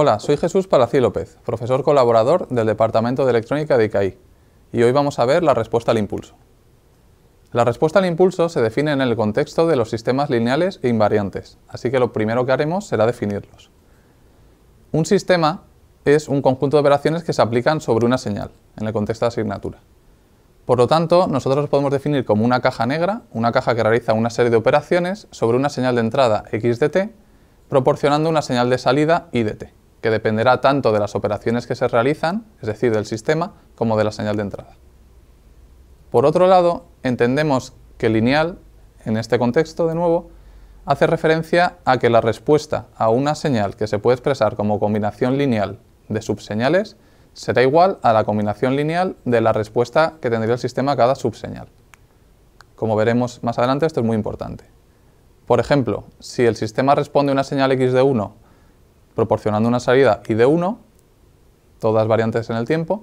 Hola, soy Jesús Palací López, profesor colaborador del Departamento de Electrónica de ICAI, y hoy vamos a ver la respuesta al impulso. La respuesta al impulso se define en el contexto de los sistemas lineales e invariantes, así que lo primero que haremos será definirlos. Un sistema es un conjunto de operaciones que se aplican sobre una señal, en el contexto de asignatura. Por lo tanto, nosotros lo podemos definir como una caja negra, una caja que realiza una serie de operaciones sobre una señal de entrada xdt proporcionando una señal de salida y que dependerá tanto de las operaciones que se realizan, es decir, del sistema, como de la señal de entrada. Por otro lado, entendemos que lineal, en este contexto de nuevo, hace referencia a que la respuesta a una señal que se puede expresar como combinación lineal de subseñales será igual a la combinación lineal de la respuesta que tendría el sistema a cada subseñal. Como veremos más adelante, esto es muy importante. Por ejemplo, si el sistema responde a una señal x de 1 proporcionando una salida y de 1, todas variantes en el tiempo,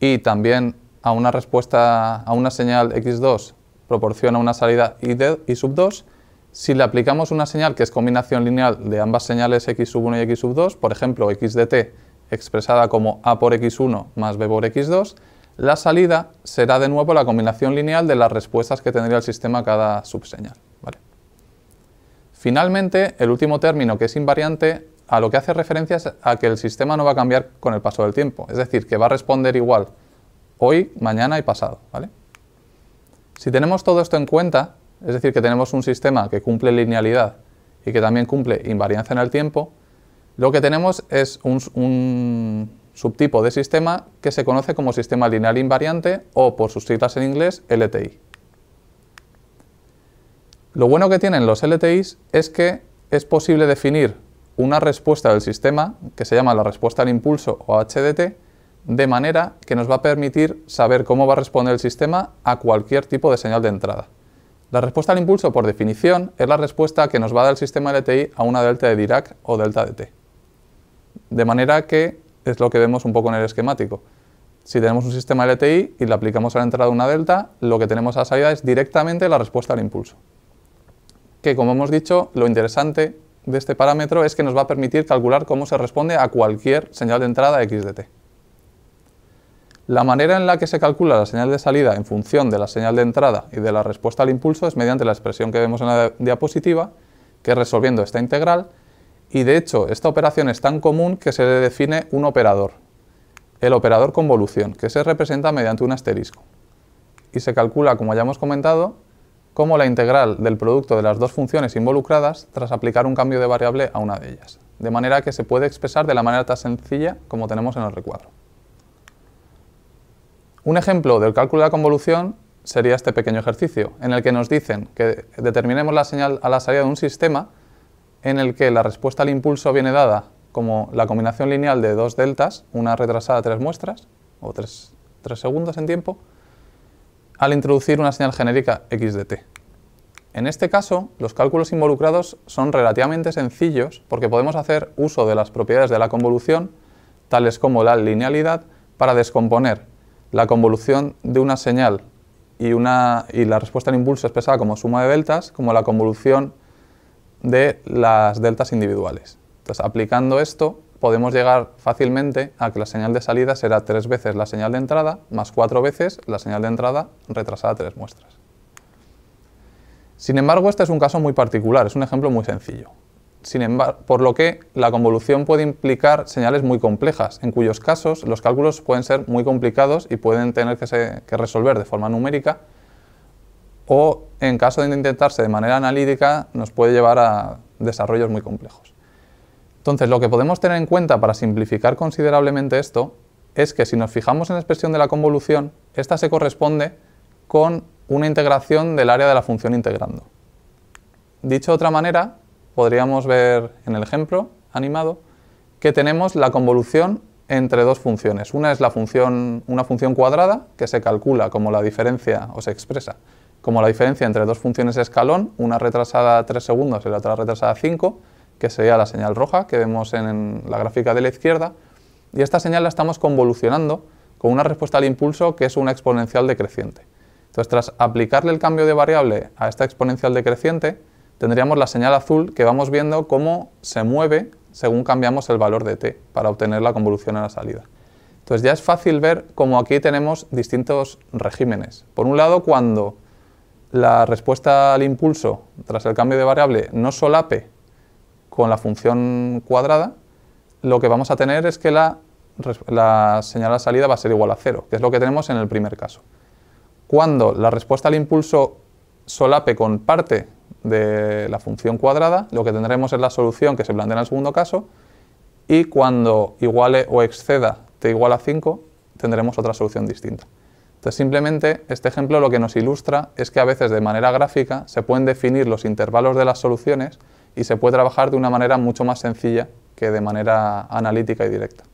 y también a una respuesta a una señal x2 proporciona una salida y, de, y sub 2. Si le aplicamos una señal que es combinación lineal de ambas señales x sub 1 y x sub 2, por ejemplo x de expresada como a por x1 más b por x2, la salida será de nuevo la combinación lineal de las respuestas que tendría el sistema a cada subseñal. Finalmente, el último término que es invariante a lo que hace referencia es a que el sistema no va a cambiar con el paso del tiempo. Es decir, que va a responder igual hoy, mañana y pasado. ¿vale? Si tenemos todo esto en cuenta, es decir, que tenemos un sistema que cumple linealidad y que también cumple invariancia en el tiempo, lo que tenemos es un, subtipo de sistema que se conoce como sistema lineal invariante o, por sus siglas en inglés, LTI. Lo bueno que tienen los LTI es que es posible definir una respuesta del sistema que se llama la respuesta al impulso o HDT, de manera que nos va a permitir saber cómo va a responder el sistema a cualquier tipo de señal de entrada. La respuesta al impulso, por definición, es la respuesta que nos va a dar el sistema LTI a una delta de Dirac o delta de T. De manera que es lo que vemos un poco en el esquemático. Si tenemos un sistema LTI y le aplicamos a la entrada una delta, lo que tenemos a la salida es directamente la respuesta al impulso. Que, como hemos dicho, lo interesante de este parámetro es que nos va a permitir calcular cómo se responde a cualquier señal de entrada x t. La manera en la que se calcula la señal de salida en función de la señal de entrada y de la respuesta al impulso es mediante la expresión que vemos en la diapositiva, que es resolviendo esta integral, y de hecho esta operación es tan común que se le define un operador, el operador convolución, que se representa mediante un asterisco, y se calcula, como ya hemos comentado, como la integral del producto de las dos funciones involucradas tras aplicar un cambio de variable a una de ellas, de manera que se puede expresar de la manera tan sencilla como tenemos en el recuadro. Un ejemplo del cálculo de la convolución sería este pequeño ejercicio, en el que nos dicen que determinemos la señal a la salida de un sistema en el que la respuesta al impulso viene dada como la combinación lineal de dos deltas, una retrasada tres muestras, o tres, tres segundos en tiempo, al introducir una señal genérica x En este caso, los cálculos involucrados son relativamente sencillos porque podemos hacer uso de las propiedades de la convolución, tales como la linealidad, para descomponer la convolución de una señal y, una, y la respuesta al impulso expresada como suma de deltas, como la convolución de las deltas individuales. Entonces, aplicando esto, podemos llegar fácilmente a que la señal de salida será tres veces la señal de entrada más cuatro veces la señal de entrada retrasada tres muestras. Sin embargo, este es un caso muy particular, es un ejemplo muy sencillo. Sin embargo, por lo que la convolución puede implicar señales muy complejas, en cuyos casos los cálculos pueden ser muy complicados y pueden tener que, que resolver de forma numérica o en caso de intentarse de manera analítica nos puede llevar a desarrollos muy complejos. Entonces, lo que podemos tener en cuenta para simplificar considerablemente esto es que si nos fijamos en la expresión de la convolución, esta se corresponde con una integración del área de la función integrando. Dicho de otra manera, podríamos ver en el ejemplo animado que tenemos la convolución entre dos funciones. Una es la función, una función cuadrada que se calcula como la diferencia o se expresa como la diferencia entre dos funciones escalón, una retrasada 3 segundos y la otra retrasada 5, que sería la señal roja que vemos en la gráfica de la izquierda, y esta señal la estamos convolucionando con una respuesta al impulso que es una exponencial decreciente. Entonces, tras aplicarle el cambio de variable a esta exponencial decreciente, tendríamos la señal azul que vamos viendo cómo se mueve según cambiamos el valor de t para obtener la convolución a la salida. Entonces ya es fácil ver cómo aquí tenemos distintos regímenes. Por un lado, cuando la respuesta al impulso tras el cambio de variable no solape con la función cuadrada, lo que vamos a tener es que la, señal de salida va a ser igual a cero, que es lo que tenemos en el primer caso. Cuando la respuesta al impulso solape con parte de la función cuadrada, lo que tendremos es la solución que se plantea en el segundo caso, y cuando iguale o exceda t igual a 5, tendremos otra solución distinta. Entonces simplemente este ejemplo lo que nos ilustra es que a veces de manera gráfica se pueden definir los intervalos de las soluciones y se puede trabajar de una manera mucho más sencilla que de manera analítica y directa.